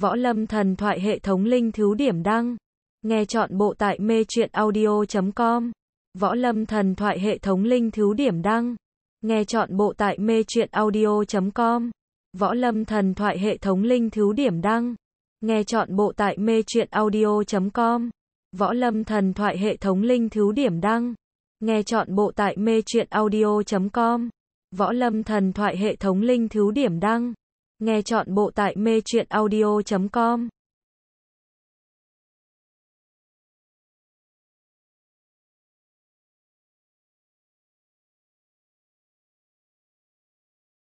Võ Lâm Thần thoại hệ thống linh thứ điểm đăng. Nghe chọn bộ tại mê truyện audio.com. Võ Lâm Thần thoại hệ thống linh thứ điểm đăng. Nghe chọn bộ tại mê truyện audio.com. Võ Lâm Thần thoại hệ thống linh thứ điểm đăng. Nghe chọn bộ tại mê truyện audio.com. Võ Lâm Thần thoại hệ thống linh thứ điểm đăng. Nghe chọn bộ tại mê truyện audio.com. Võ Lâm Thần thoại hệ thống linh thứ điểm đăng. Nghe chọn bộ tại mê truyện audio.com